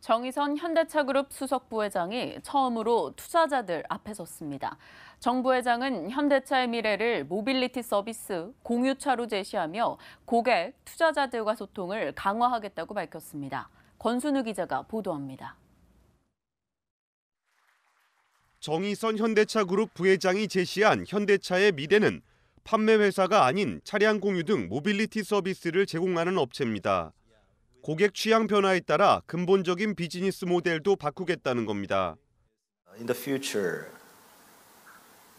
정의선 현대차그룹 수석부회장이 처음으로 투자자들 앞에 섰습니다. 정 부회장은 현대차의 미래를 모빌리티 서비스, 공유차로 제시하며 고객, 투자자들과 소통을 강화하겠다고 밝혔습니다. 권순우 기자가 보도합니다. 정의선 현대차그룹 부회장이 제시한 현대차의 미래는 판매 회사가 아닌 차량 공유 등 모빌리티 서비스를 제공하는 업체입니다. 고객 취향 변화에 따라 근본적인 비즈니스 모델도 바꾸겠다는 겁니다. In the future,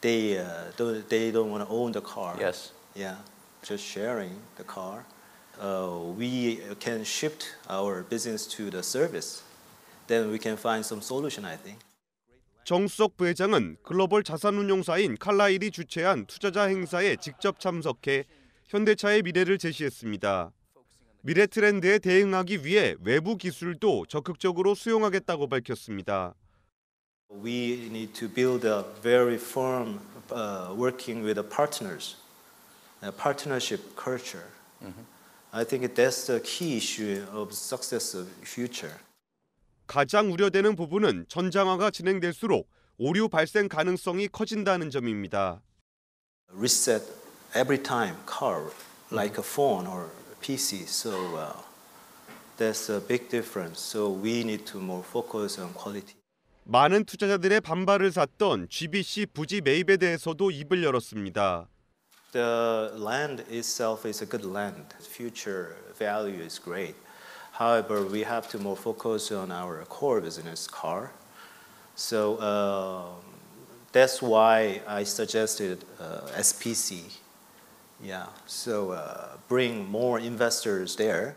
they uh, don't they don't want to own the car. Yes. Yeah, just sharing the car. Uh, we can shift our business to the service. Then we can find some solution, I think. 정수석 부회장은 글로벌 자산운용사인 칼라일이 주최한 투자자 행사에 직접 참석해 현대차의 미래를 제시했습니다. 미래 트렌드에 대응하기 위해 외부 기술도 적극적으로 수용하겠다고 밝혔습니다. We need to build a very firm uh, working with the partners, a partnership culture. Mm-hmm. I think that's the key issue of success of future. 가장 우려되는 부분은 전장화가 진행될수록 오류 발생 가능성이 커진다는 점입니다. Reset every time curve like a phone or pieces. So uh, there's that's a big difference. So we need to more focus on quality. 많은 투자자들의 반발을 샀던 GBC 부지 매입에 대해서도 입을 열었습니다. The land itself is a good land. Future value is great. However, we have to more focus on our core business, car. So uh, that's why I suggested uh, SPC Yeah, so uh, bring more investors there.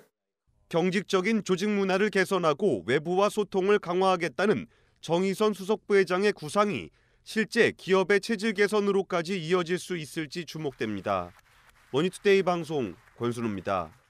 경직적인 조직 문화를 개선하고 외부와 소통을 강화하겠다는 정의선 수석부회장의 구상이 실제 기업의 체질 개선으로까지 이어질 수 있을지 주목됩니다. 머니투데이 방송 권순우입니다.